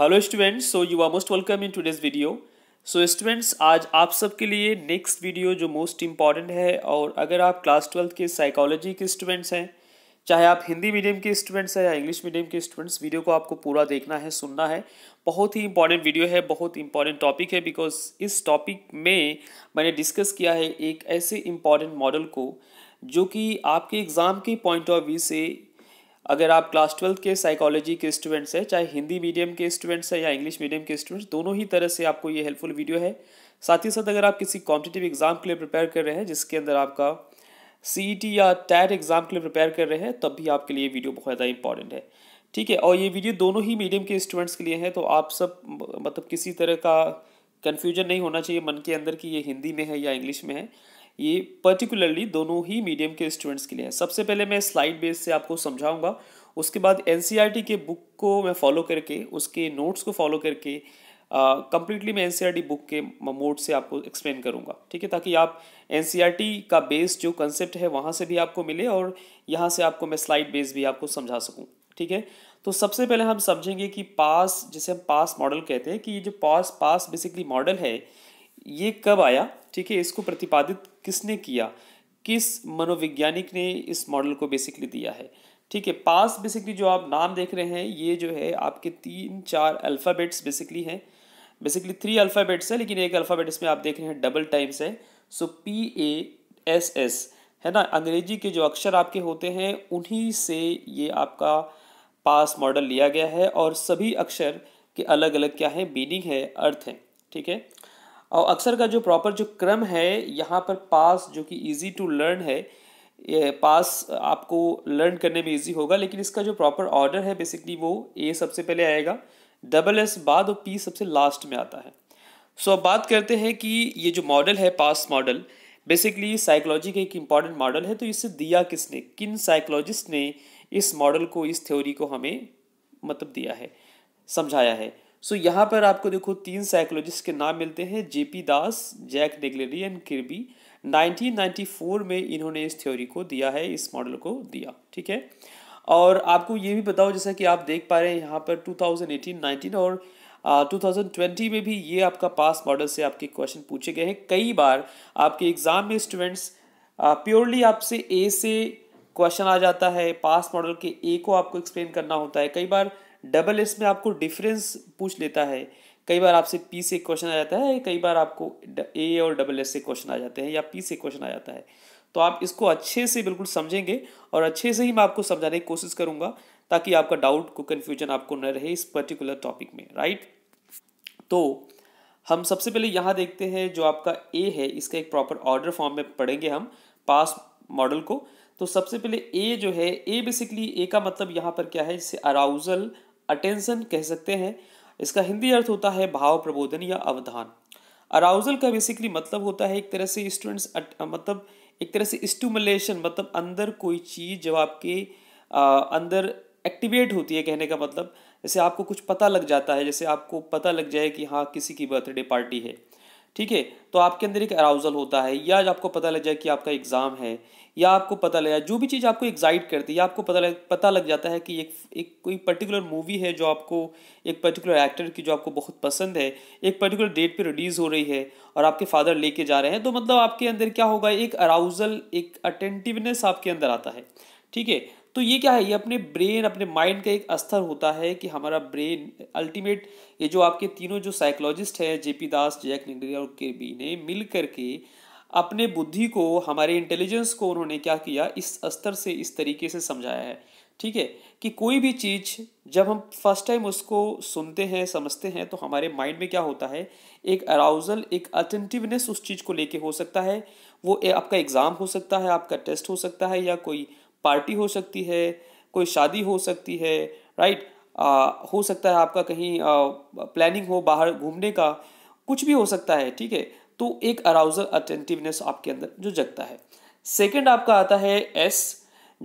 Hello students so you are most welcome in today's video so students आज आप सबके लिए नेक्स्ट वीडियो जो मोस्ट इम्पॉर्टेंट है और अगर आप क्लास ट्वेल्थ के साइकोलॉजी के स्टूडेंट्स हैं चाहे आप हिंदी मीडियम के स्टूडेंट्स हैं या इंग्लिश मीडियम के स्टूडेंट्स वीडियो को आपको पूरा देखना है सुनना है बहुत ही इंपॉर्टेंट वीडियो है बहुत इंपॉर्टेंट टॉपिक है बिकॉज इस टॉपिक में मैंने डिस्कस किया है एक ऐसे इम्पॉर्टेंट मॉडल को जो कि आपके एग्ज़ाम के पॉइंट ऑफ व्यू से अगर आप क्लास ट्वेल्थ के साइकोलॉजी के स्टूडेंट्स हैं चाहे हिंदी मीडियम के स्टूडेंट्स हैं या इंग्लिश मीडियम के स्टूडेंट्स दोनों ही तरह से आपको ये हेल्पफुल वीडियो है साथ ही साथ अगर आप किसी कॉम्पिटेटिव एग्ज़ाम के लिए प्रिपेयर कर रहे हैं जिसके अंदर आपका सी e या टैट एग्ज़ाम के लिए प्रिपेयर कर रहे हैं तब भी आपके लिए वीडियो बहुत ज़्यादा इंपॉर्टेंट है ठीक है और ये वीडियो दोनों ही मीडियम के स्टूडेंट्स के लिए हैं तो आप सब मतलब किसी तरह का कन्फ्यूजन नहीं होना चाहिए मन के अंदर कि ये हिंदी में है या इंग्लिश में है ये पर्टिकुलरली दोनों ही मीडियम के स्टूडेंट्स के लिए है सबसे पहले मैं स्लाइड बेस से आपको समझाऊंगा उसके बाद एन e के बुक को मैं फॉलो करके उसके नोट्स को फॉलो करके कम्प्लीटली uh, मैं एन बुक e के मोड से आपको एक्सप्लेन करूँगा ठीक है ताकि आप एन e का बेस जो कंसेप्ट है वहाँ से भी आपको मिले और यहाँ से आपको मैं स्लाइड बेस भी आपको समझा सकूँ ठीक है तो सबसे पहले हम समझेंगे कि पास जिसे हम पास मॉडल कहते हैं कि ये जो पास पास बेसिकली मॉडल है ये कब आया ठीक है इसको प्रतिपादित किसने किया किस मनोवैज्ञानिक ने इस मॉडल को बेसिकली दिया है ठीक है पास बेसिकली जो आप नाम देख रहे हैं ये जो है आपके तीन चार अल्फ़ाबेट्स बेसिकली हैं बेसिकली थ्री अल्फ़ाबेट्स हैं लेकिन एक अल्फ़ाबेट इसमें आप देख रहे हैं डबल टाइम्स है so P A S S है ना अंग्रेजी के जो अक्षर आपके होते हैं उन्हीं से ये आपका पास मॉडल लिया गया है और सभी अक्षर के अलग अलग क्या है मीनिंग है अर्थ है ठीक है और अक्सर का जो प्रॉपर जो क्रम है यहाँ पर पास जो कि ईजी टू लर्न है ये पास आपको लर्न करने में ईजी होगा लेकिन इसका जो प्रॉपर ऑर्डर है बेसिकली वो ए सबसे पहले आएगा डबल एस बाद और पी सबसे लास्ट में आता है सो so, अब बात करते हैं कि ये जो मॉडल है पास मॉडल बेसिकली साइकोलॉजी का एक इम्पॉर्टेंट मॉडल है तो इसे दिया किसने किन साइकोलॉजिस्ट ने इस मॉडल को इस थ्योरी को हमें मतलब दिया है समझाया है सो so, यहाँ पर आपको देखो तीन साइकोलॉजिस्ट के नाम मिलते हैं JP Das Jack Naglieri and Kirby 1994 में इन्होंने इस थ्योरी को दिया है इस मॉडल को दिया ठीक है और आपको ये भी बताओ जैसा कि आप देख पा रहे हैं यहाँ पर 2018 19 और आ, 2020 में भी ये आपका पास मॉडल से आपके क्वेश्चन पूछे गए हैं कई बार आपके एग्ज़ाम में स्टूडेंट्स प्योरली आपसे ए से क्वेश्चन आ जाता है पास मॉडल के ए को आपको एक्सप्लेन करना होता है कई बार डबल एस में आपको डिफरेंस पूछ लेता है कई बार आपसे पी से क्वेश्चन आ जाता है कई बार आपको ए और डबल एस से क्वेश्चन आ जाते हैं या पी से क्वेश्चन आ जाता है तो आप इसको अच्छे से बिल्कुल समझेंगे और अच्छे से ही मैं आपको समझाने की कोशिश करूंगा ताकि आपका डाउट को कन्फ्यूजन आपको न रहे इस पर्टिकुलर टॉपिक में राइट तो हम सबसे पहले यहाँ देखते हैं जो आपका ए है इसका एक प्रॉपर ऑर्डर फॉर्म में पढ़ेंगे हम पास मॉडल को तो सबसे पहले ए जो है ए बेसिकली ए का मतलब यहाँ पर क्या है जिससे अराउजल अटेंशन कह सकते हैं इसका हिंदी अर्थ होता है भाव प्रबोधन या अवधान अराउजल का बेसिकली मतलब होता है एक तरह से स्टूडेंट्स मतलब एक तरह से स्टूमलेशन मतलब अंदर कोई चीज़ जब आपके आ, अंदर एक्टिवेट होती है कहने का मतलब जैसे आपको कुछ पता लग जाता है जैसे आपको पता लग जाए कि हाँ किसी की बर्थडे पार्टी है ठीक है तो आपके अंदर एक अराउजल होता है या आपको पता लग जाए कि आपका एग्ज़ाम है या आपको पता लग जाए जो भी चीज़ आपको एग्जाइट करती है या आपको पता लग पता लग जाता है कि एक एक कोई पर्टिकुलर मूवी है जो आपको एक पर्टिकुलर एक्टर की जो आपको बहुत पसंद है एक पर्टिकुलर डेट पे रिलीज़ हो रही है और आपके फादर लेके जा रहे हैं तो मतलब आपके अंदर क्या होगा एक अराउजल एक अटेंटिवनेस आपके अंदर आता है ठीक है तो ये क्या है ये अपने ब्रेन अपने माइंड का एक स्तर होता है कि हमारा ब्रेन अल्टीमेट ये जो आपके तीनों जो साइकोलॉजिस्ट हैं जेपी दास जैक निगरिया और के बी ने मिल करके अपने बुद्धि को हमारे इंटेलिजेंस को उन्होंने क्या किया इस स्तर से इस तरीके से समझाया है ठीक है कि कोई भी चीज़ जब हम फर्स्ट टाइम उसको सुनते हैं समझते हैं तो हमारे माइंड में क्या होता है एक अराउजल एक अटेंटिवनेस उस चीज़ को लेके हो सकता है वो आपका एग्ज़ाम हो सकता है आपका टेस्ट हो सकता है या कोई पार्टी हो सकती है कोई शादी हो सकती है राइट आ, हो सकता है आपका कहीं प्लानिंग हो बाहर घूमने का कुछ भी हो सकता है ठीक है तो एक अराउजल अटेंटिवनेस आपके अंदर जो जगता है सेकंड आपका आता है एस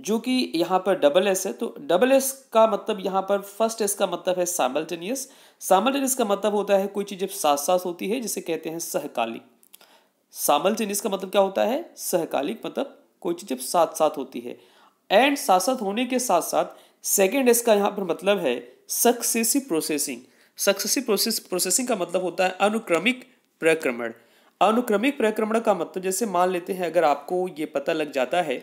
जो कि यहाँ पर डबल एस है तो डबल एस का मतलब यहाँ पर फर्स्ट एस का मतलब है सामल्टेनियस सामल्टेनियस का मतलब होता है कोई चीज़ जब साथ साथ होती है जिसे कहते हैं सहकालिक सामल्टेनियस का मतलब क्या होता है सहकालिक मतलब कोई चीज़ जब साथ साथ होती है एंड साथ साथ होने के साथ साथ सेकेंड इसका यहाँ पर मतलब है successive processing successive process processing का मतलब होता है अनुक्रमिक प्रक्रमण अनुक्रमिक प्रक्रमण का मतलब जैसे मान लेते हैं अगर आपको ये पता लग जाता है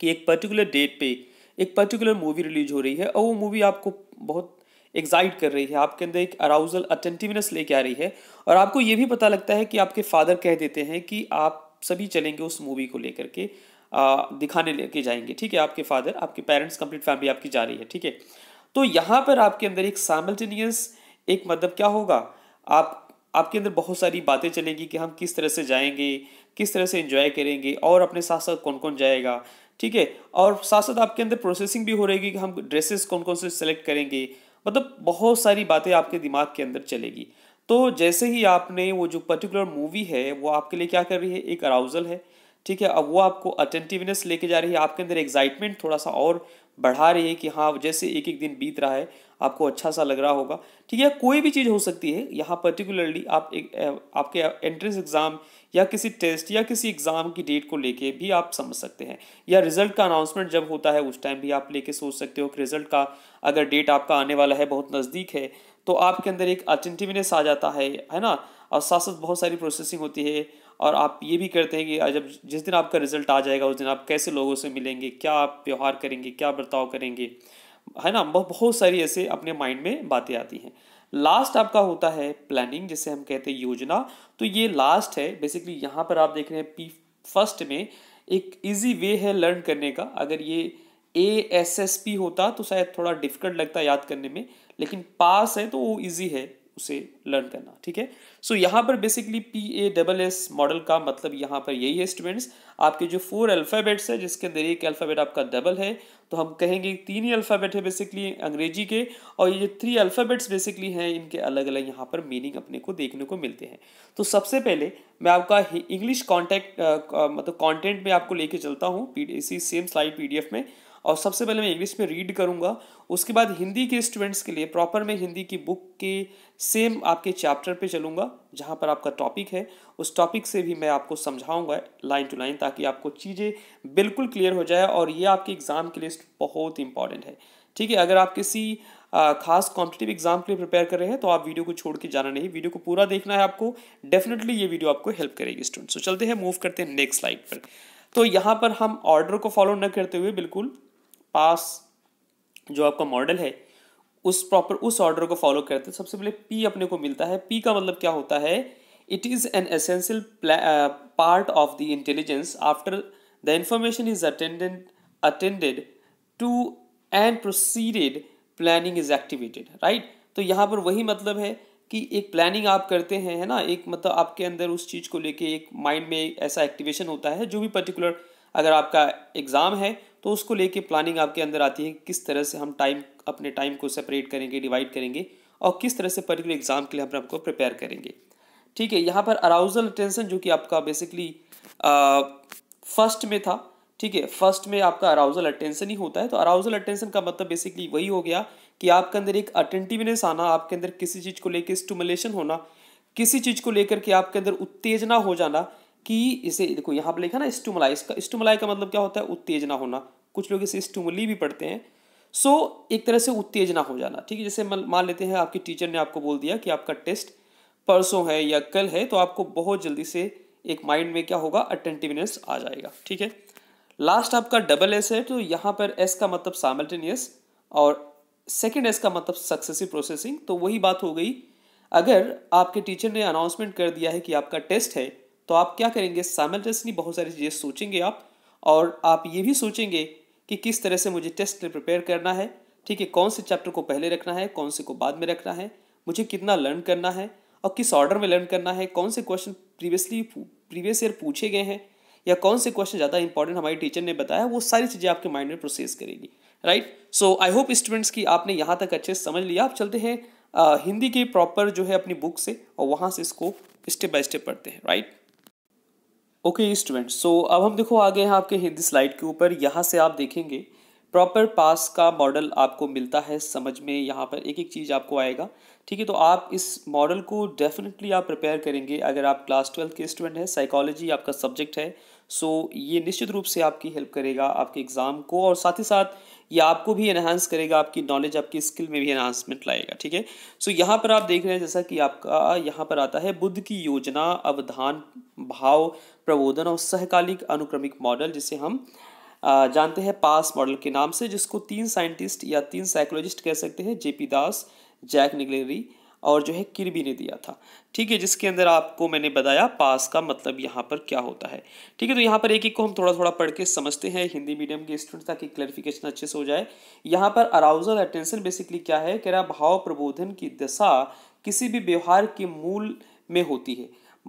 कि एक पर्टिकुलर डेट पे एक पर्टिकुलर मूवी रिलीज हो रही है और वो मूवी आपको बहुत एग्जाइट कर रही है आपके अंदर एक अराउजल अटेंटिवनेस लेके आ रही है और आपको ये भी पता लगता है कि आपके फादर कह देते हैं कि आप सभी चलेंगे उस मूवी को लेकर के दिखाने लेके जाएंगे ठीक है आपके फादर आपके पेरेंट्स कंप्लीट फैमिली आपकी जा रही है ठीक है तो यहाँ पर आपके अंदर एक सामल्टेनियस एक मतलब क्या होगा आप आपके अंदर बहुत सारी बातें चलेंगी कि हम किस तरह से जाएंगे किस तरह से इन्जॉय करेंगे और अपने साथ साथ कौन कौन जाएगा ठीक है और साथ साथ आपके अंदर प्रोसेसिंग भी हो रहेगी कि हम ड्रेसेस कौन कौन से सेलेक्ट करेंगे मतलब बहुत सारी बातें आपके दिमाग के अंदर चलेगी तो जैसे ही आपने वो जो पर्टिकुलर मूवी है वो आपके लिए क्या कर रही है एक अराउजल है ठीक है अब वो आपको अटेंटिवनेस लेके जा रही है आपके अंदर एग्जाइटमेंट थोड़ा सा और बढ़ा रही है कि हाँ जैसे एक एक दिन बीत रहा है आपको अच्छा सा लग रहा होगा ठीक है कोई भी चीज़ हो सकती है यहाँ पर्टिकुलरली आप एक आपके एंट्रेंस एग्ज़ाम या किसी टेस्ट या किसी एग्ज़ाम की डेट को लेके भी आप समझ सकते हैं या रिजल्ट का अनाउंसमेंट जब होता है उस टाइम भी आप लेके सोच सकते हो कि रिजल्ट का अगर डेट आपका आने वाला है बहुत नज़दीक है तो आपके अंदर एक अटेंटिवनेस आ जाता है है ना और साथ साथ बहुत सारी प्रोसेसिंग होती है और आप ये भी करते हैं कि जब जिस दिन आपका रिजल्ट आ जाएगा उस दिन आप कैसे लोगों से मिलेंगे क्या आप व्यवहार करेंगे क्या बर्ताव करेंगे है ना बहुत सारी ऐसे अपने माइंड में बातें आती हैं लास्ट आपका होता है प्लानिंग जिसे हम कहते हैं योजना तो ये लास्ट है बेसिकली यहाँ पर आप देख रहे हैं पी फर्स्ट में एक इजी वे है लर्न करने का अगर ये ए एस एस पी होता तो शायद थोड़ा डिफिकल्ट लगता याद करने में लेकिन पास है तो वो इजी है उसे लर्न करना ठीक है सो यहाँ पर basically P A double S model का मतलब यहाँ पर यही है स्टूडेंट्स आपके जो फोर अल्फ़ाबेट्स है जिसके अंदर एक अल्फ़ाबेट आपका डबल है तो हम कहेंगे तीन ही अल्फ़ाबेट है बेसिकली अंग्रेजी के और ये थ्री अल्फ़ाबेट्स बेसिकली हैं इनके अलग अलग यहाँ पर मीनिंग अपने को देखने को मिलते हैं तो सबसे पहले मैं आपका इंग्लिश कॉन्टैक्ट मतलब कॉन्टेंट में आपको लेके चलता हूँ इसी सेम स्लाइड पी में और सबसे पहले मैं इंग्लिश में रीड करूंगा उसके बाद हिंदी के स्टूडेंट्स के लिए प्रॉपर मैं हिंदी की बुक के सेम आपके चैप्टर पे चलूँगा जहाँ पर आपका टॉपिक है उस टॉपिक से भी मैं आपको समझाऊंगा लाइन टू लाइन ताकि आपको चीज़ें बिल्कुल क्लियर हो जाए और ये आपके एग्ज़ाम के लिए बहुत इंपॉर्टेंट है ठीक है अगर आप किसी खास कॉम्पिटेटिव एग्जाम के लिए प्रिपेयर कर रहे हैं तो आप वीडियो को छोड़ के जाना नहीं वीडियो को पूरा देखना है आपको डेफिनेटली ये वीडियो आपको हेल्प करेगी स्टूडेंट्स तो चलते हैं मूव करते हैं नेक्स्ट स्लाइड पर तो यहाँ पर हम ऑर्डर को फॉलो न करते हुए बिल्कुल पास जो आपका मॉडल है उस प्रॉपर उस ऑर्डर को फॉलो करते हैं सबसे पहले पी अपने को मिलता है पी का मतलब क्या होता है it is an essential part of the intelligence after the information is attendant attended to and proceeded planning is activated right तो यहाँ पर वही मतलब है कि एक प्लानिंग आप करते हैं है ना एक मतलब आपके अंदर उस चीज़ को लेके एक माइंड में ऐसा एक्टिवेशन होता है जो भी पर्टिकुलर अगर आपका एग्ज़ाम है तो उसको लेके प्लानिंग आपके अंदर आती है किस तरह से हम टाइम अपने टाइम को सेपरेट करेंगे डिवाइड करेंगे और किस तरह से पर्टिकुलर एग्ज़ाम के लिए हम आपको प्रिपेयर करेंगे ठीक है यहाँ पर अराउजल अटेंशन जो कि आपका बेसिकली फर्स्ट में था ठीक है फर्स्ट में आपका अराउजल अटेंशन ही होता है तो अराउजल अटेंशन का मतलब बेसिकली वही हो गया कि आपके अंदर एक अटेंटिवनेस आना आपके अंदर किसी चीज़ को लेकर स्टमुलेशन होना किसी चीज़ को लेकर के आपके अंदर उत्तेजना हो जाना कि इसे देखो यहाँ पर लिखा ना स्टूमलाई इसका स्टूमलाई का मतलब क्या होता है उत्तेजना होना कुछ लोग इसे स्टूमली भी पढ़ते हैं सो so, एक तरह से उत्तेजना हो जाना ठीक है जैसे मान लेते हैं आपके टीचर ने आपको बोल दिया कि आपका टेस्ट परसों है या कल है तो आपको बहुत जल्दी से एक माइंड में क्या होगा अटेंटिवनेस आ जाएगा ठीक है लास्ट आपका डबल एस है तो यहाँ पर एस का मतलब सामल्टेनियस और सेकेंड एस का मतलब सक्सेसिव प्रोसेसिंग तो वही बात हो गई अगर आपके टीचर ने अनाउंसमेंट कर दिया है कि आपका टेस्ट है तो आप क्या करेंगे साइमल्टेनियसली बहुत सारी चीज़ें सोचेंगे आप और आप ये भी सोचेंगे कि किस तरह से मुझे टेस्ट प्रिपेयर करना है ठीक है कौन से चैप्टर को पहले रखना है कौन से को बाद में रखना है मुझे कितना लर्न करना है और किस ऑर्डर में लर्न करना है कौन से क्वेश्चन प्रीवियसली प्रीवियस ईयर पूछे गए हैं या कौन से क्वेश्चन ज़्यादा इंपॉर्टेंट हमारे टीचर ने बताया वो सारी चीज़ें आपके माइंड में प्रोसेस करेगी right so I hope students की आपने यहाँ तक अच्छे से समझ लिया आप चलते हैं आ, हिंदी की प्रॉपर जो है अपनी बुक से और वहाँ से इसको स्टेप बाय स्टेप पढ़ते हैं राइट ओके स्टूडेंट्स सो अब हम देखो आगे हैं आपके हिंदी स्लाइड के ऊपर यहाँ से आप देखेंगे प्रॉपर पास का मॉडल आपको मिलता है समझ में यहाँ पर एक एक चीज़ आपको आएगा ठीक है तो आप इस मॉडल को डेफिनेटली आप प्रिपेयर करेंगे अगर आप क्लास ट्वेल्थ के स्टूडेंट हैं साइकोलॉजी आपका सब्जेक्ट है सो so, ये निश्चित रूप से आपकी हेल्प करेगा आपके एग्ज़ाम को और साथ ही साथ ये आपको भी इन्हांस करेगा आपकी नॉलेज आपकी स्किल में भी इन्हांसमेंट लाएगा ठीक है सो यहाँ पर आप देख रहे हैं जैसा कि आपका यहाँ पर आता है बुद्ध की योजना अवधान भाव प्रबोधन और सहकालिक अनुक्रमिक मॉडल जिसे हम जानते हैं पास मॉडल के नाम से जिसको तीन साइंटिस्ट या तीन साइकोलॉजिस्ट कह सकते हैं जेपी दास जैक निगलेरी और जो है किरबी ने दिया था ठीक है जिसके अंदर आपको मैंने बताया पास का मतलब यहाँ पर क्या होता है ठीक है तो यहाँ पर एक एक को हम थोड़ा थोड़ा पढ़ के समझते हैं हिंदी मीडियम के स्टूडेंट ताकि क्लैरिफिकेशन अच्छे से हो जाए यहाँ पर अराउजल अटेंशन बेसिकली क्या है कह रहा भाव प्रबोधन की दशा किसी भी व्यवहार के मूल में होती है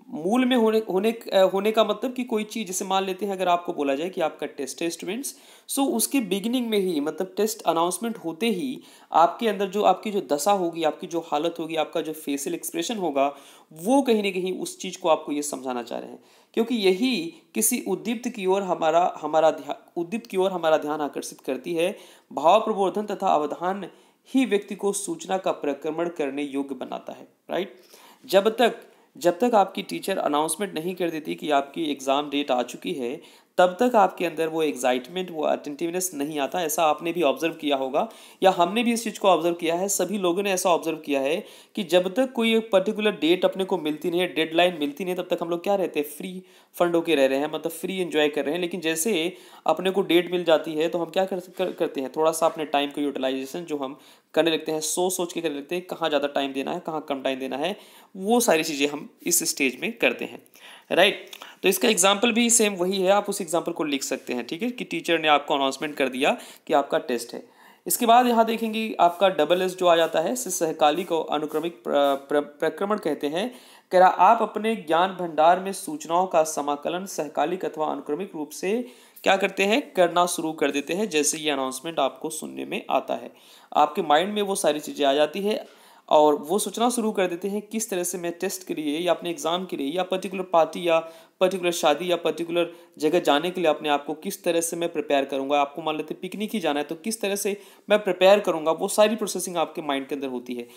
मूल में होने होने होने का मतलब कि कोई चीज़ जैसे मान लेते हैं अगर आपको बोला जाए कि आपका टेस्ट है स्टूडेंट्स सो उसके बिगिनिंग में ही मतलब टेस्ट अनाउंसमेंट होते ही आपके अंदर जो आपकी जो दशा होगी आपकी जो हालत होगी आपका जो फेसियल एक्सप्रेशन होगा वो कहीं ना कहीं उस चीज़ को आपको ये समझाना चाह रहे हैं क्योंकि यही किसी उद्दीप्त की ओर हमारा हमारा उद्दीप्त की ओर हमारा ध्यान आकर्षित करती है भाव प्रबोधन तथा अवधान ही व्यक्ति को सूचना का प्रक्रमण करने योग्य बनाता है राइट जब तक जब तक आपकी टीचर अनाउंसमेंट नहीं कर देती कि आपकी एग्ज़ाम डेट आ चुकी है तब तक आपके अंदर वो एक्साइटमेंट वो अटेंटिवनेस नहीं आता ऐसा आपने भी ऑब्जर्व किया होगा या हमने भी इस चीज़ को ऑब्जर्व किया है सभी लोगों ने ऐसा ऑब्जर्व किया है कि जब तक कोई एक पर्टिकुलर डेट अपने को मिलती नहीं है डेडलाइन मिलती नहीं तब तक हम लोग क्या रहते हैं फ्री फंड होकर रह रहे हैं मतलब फ्री इन्जॉय कर रहे हैं लेकिन जैसे अपने को डेट मिल जाती है तो हम क्या कर, कर करते हैं थोड़ा सा अपने टाइम को यूटिलाइजेशन जो हम करने लगते हैं सोच सोच के करने लगते हैं कहाँ ज़्यादा टाइम देना है कहाँ कम टाइम देना है वो सारी चीज़ें हम इस स्टेज में करते हैं राइट right? तो इसका एग्जाम्पल भी सेम वही है आप उस एग्जाम्पल को लिख सकते हैं ठीक है कि टीचर ने आपको अनाउंसमेंट कर दिया कि आपका टेस्ट है इसके बाद यहाँ देखेंगे आपका डबल एस जो आ जाता है इसे सहकाली को अनुक्रमिक प्रक्रमण कहते हैं कह आप अपने ज्ञान भंडार में सूचनाओं का समाकलन सहकालिक अथवा अनुक्रमिक रूप से क्या करते हैं करना शुरू कर देते हैं जैसे ये अनाउंसमेंट आपको सुनने में आता है आपके माइंड में वो सारी चीज़ें आ जाती है और वो सोचना शुरू कर देते हैं किस तरह से मैं टेस्ट के लिए या अपने एग्ज़ाम के लिए या पर्टिकुलर पार्टी या पर्टिकुलर शादी या पर्टिकुलर जगह जाने के लिए अपने आप को किस तरह से मैं प्रिपेयर करूँगा आपको मान लेते हैं पिकनिक ही जाना है तो किस तरह से मैं प्रिपेयर करूँगा वो सारी प्रोसेसिंग आपके माइंड के अंदर होती है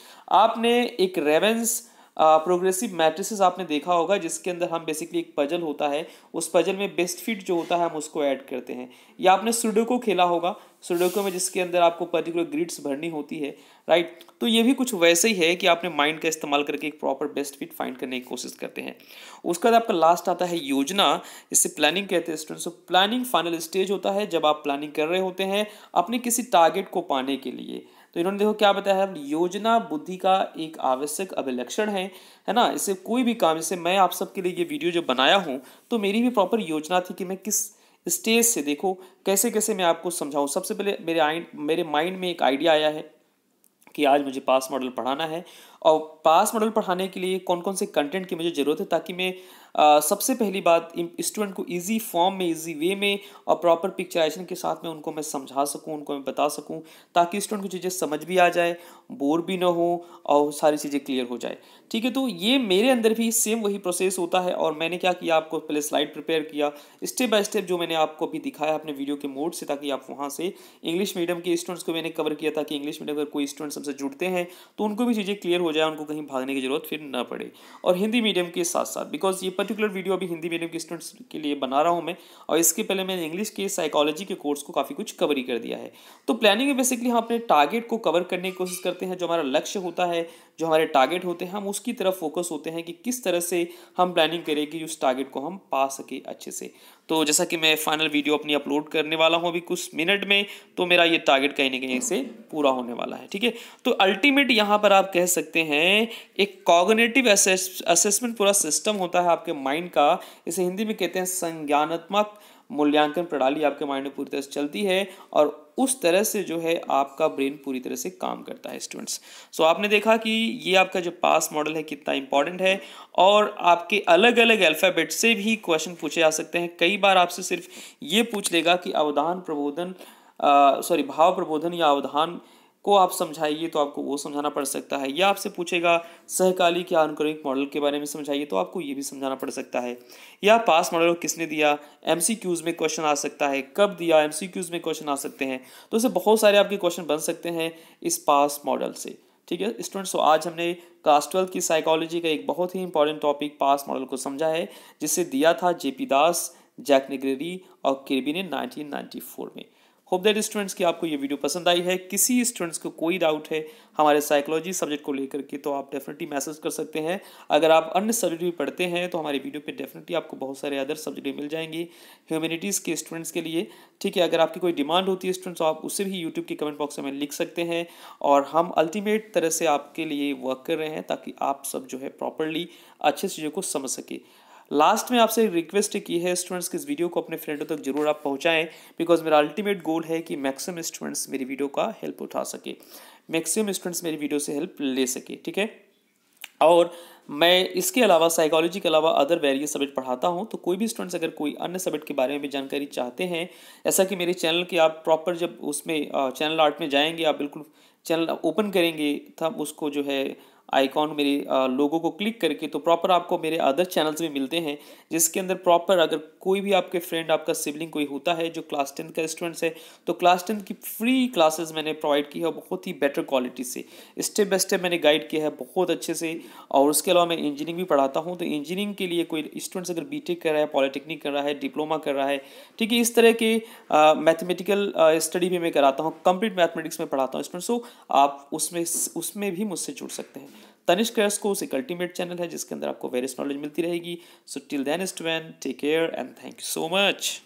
आपने एक रेवेंस प्रोग्रेसिव मैट्रिसेस आपने देखा होगा जिसके अंदर हम बेसिकली एक पजल होता है उस पजल में बेस्ट फिट जो होता है हम उसको ऐड करते हैं या आपने सुडोको खेला होगा सुडोको में जिसके अंदर आपको पर्टिकुलर ग्रिड्स भरनी होती है राइट तो ये भी कुछ वैसे ही है कि आपने माइंड का इस्तेमाल करके एक प्रॉपर बेस्ट फिट फाइंड करने की कोशिश करते हैं उसके बाद आपका लास्ट आता है योजना इससे प्लानिंग कहते हैं स्टूडेंट्स प्लानिंग फाइनल स्टेज होता है जब आप प्लानिंग कर रहे होते हैं अपने किसी टारगेट को पाने के लिए तो इन्होंने देखो क्या बताया है योजना बुद्धि का एक आवश्यक अभिलक्षण है है ना इसे कोई भी काम जैसे मैं आप सबके लिए ये वीडियो जो बनाया हूँ तो मेरी भी प्रॉपर योजना थी कि मैं किस स्टेज से देखो कैसे कैसे मैं आपको समझाऊँ सबसे पहले मेरे आई मेरे माइंड में एक आइडिया आया है कि आज मुझे पास मॉडल पढ़ाना है और पास मॉडल पढ़ाने के लिए कौन कौन से कंटेंट की मुझे ज़रूरत है ताकि मैं आ, सबसे पहली बात स्टूडेंट को इजी फॉर्म में इजी वे में और प्रॉपर पिक्चराइजेशन के साथ में उनको मैं समझा सकूँ उनको मैं बता सकूँ ताकि स्टूडेंट को चीज़ें समझ भी आ जाए बोर भी ना हो और सारी चीज़ें क्लियर हो जाए ठीक है तो ये मेरे अंदर भी सेम वही प्रोसेस होता है और मैंने क्या किया आपको पहले स्लाइड प्रिपेयर किया स्टेप बाय स्टेप जो मैंने आपको अभी दिखाया अपने वीडियो के मोड से ताकि आप वहाँ से इंग्लिश मीडियम के स्टूडेंट्स को मैंने कवर किया ताकि इंग्लिश मीडियम अगर कोई स्टूडेंट्स हमसे जुड़ते हैं तो उनको भी चीज़ें क्लियर हो जाए उनको कहीं भागने की जरूरत फिर ना पड़े और हिंदी मीडियम के साथ साथ बिकॉज ये पर्टिकुलर वीडियो अभी हिंदी मीडियम के स्टूडेंट्स के लिए बना रहा हूँ मैं और इसके पहले मैंने इंग्लिश के साइकोलॉजी के कोर्स को काफ़ी कुछ कवर ही कर दिया है तो प्लानिंग में बेसिकली हम अपने टारगेट को कवर करने की कोशिश करते हैं जो हमारा लक्ष्य होता है जो हमारे टारगेट होते हैं हम उसकी तरफ फोकस होते हैं कि किस तरह से हम प्लानिंग करें कि उस टारगेट को हम पा सके अच्छे से तो जैसा कि मैं फाइनल वीडियो अपनी अपलोड करने वाला हूँ अभी कुछ मिनट में तो मेरा ये टारगेट कहीं ना कहीं से पूरा होने वाला है ठीक है तो अल्टीमेट यहाँ पर आप कह सकते हैं एक कॉगनेटिव असेसमेंट पूरा सिस्टम होता है आपके द माइंड का इसे हिंदी में कहते हैं संज्ञानात्मक मूल्यांकन प्रणाली आपके माइंड में पूरी तरह से चलती है और उस तरह से जो है आपका ब्रेन पूरी तरह से काम करता है स्टूडेंट्स सो so, आपने देखा कि ये आपका जो पास मॉडल है कितना इंपॉर्टेंट है और आपके अलग अलग अल्फ़ाबेट से भी क्वेश्चन पूछे जा सकते हैं कई बार आपसे सिर्फ ये पूछ लेगा कि अवधान प्रबोधन सॉरी भाव प्रबोधन या अवधान को आप समझाइए तो आपको वो समझाना पड़ सकता है या आपसे पूछेगा सहकाली के अनुक्रमिक मॉडल के बारे में समझाइए तो आपको ये भी समझाना पड़ सकता है या पास मॉडल को किसने दिया एम में क्वेश्चन आ सकता है कब दिया एम में क्वेश्चन आ सकते हैं तो इसे बहुत सारे आपके क्वेश्चन बन सकते हैं इस पास मॉडल से ठीक है स्टूडेंट्स तो आज हमने क्लास ट्वेल्थ की साइकोलॉजी का एक बहुत ही इंपॉर्टेंट टॉपिक पास मॉडल को समझा है जिसे दिया था जेपी दास जैक निगरेरी और किरबी ने 1994 में होप दैट स्टूडेंट्स की आपको ये वीडियो पसंद आई है किसी स्टूडेंट्स को कोई डाउट है हमारे साइकोलॉजी सब्जेक्ट को लेकर के तो आप डेफिनेटली मैसेज कर सकते हैं अगर आप अन्य सब्जेक्ट भी पढ़ते हैं तो हमारे वीडियो पे डेफिनेटली आपको बहुत सारे अदर सब्जेक्ट मिल जाएंगे ह्यूमैनिटीज़ के स्टूडेंट्स के लिए ठीक है अगर आपकी कोई डिमांड होती है स्टूडेंट्स तो आप उसे भी यूट्यूब के कमेंट बॉक्स में लिख सकते हैं और हम अल्टीमेट तरह से आपके लिए वर्क कर रहे हैं ताकि आप सब जो है प्रॉपरली अच्छे चीज़ों को समझ सके लास्ट में आपसे एक रिक्वेस्ट की है स्टूडेंट्स कि इस वीडियो को अपने फ्रेंडों तक जरूर आप पहुंचाएं बिकॉज मेरा अल्टीमेट गोल है कि मैक्सिमम स्टूडेंट्स मेरी वीडियो का हेल्प उठा सके मैक्सिमम स्टूडेंट्स मेरी वीडियो से हेल्प ले सके ठीक है और मैं इसके अलावा साइकोलॉजी के अलावा अदर वेरियस सब्जेक्ट पढ़ाता हूँ तो कोई भी स्टूडेंट्स अगर कोई अन्य सब्जेक्ट के बारे में भी जानकारी चाहते हैं ऐसा कि मेरे चैनल की आप प्रॉपर जब उसमें चैनल आर्ट में जाएंगे आप बिल्कुल चैनल ओपन करेंगे तब उसको जो है आइकॉन मेरे लोगों को क्लिक करके तो प्रॉपर आपको मेरे अदर चैनल्स भी मिलते हैं जिसके अंदर प्रॉपर अगर कोई भी आपके फ्रेंड आपका सिबलिंग कोई होता है जो क्लास टेंथ का स्टूडेंट्स है तो क्लास टेंथ की फ्री क्लासेस मैंने प्रोवाइड की है बहुत ही बेटर क्वालिटी से स्टेप बाय स्टेप मैंने गाइड किया है बहुत अच्छे से और उसके अलावा मैं इंजीनियरिंग भी पढ़ाता हूँ तो इंजीनियरिंग के लिए कोई स्टूडेंट्स अगर बी कर रहा है पॉलिटेक्निक कर रहा है डिप्लोमा कर रहा है ठीक है इस तरह के मैथमेटिकल स्टडी भी मैं कराता हूँ कंप्लीट मैथमेटिक्स में पढ़ाता हूँ स्टूडेंट्स तो आप उसमें उसमें भी मुझसे जुड़ सकते हैं तनिष्क क्रैस को एक अल्टीमेट चैनल है जिसके अंदर आपको वेरियस नॉलेज मिलती रहेगी so till then to one take care and thank you so much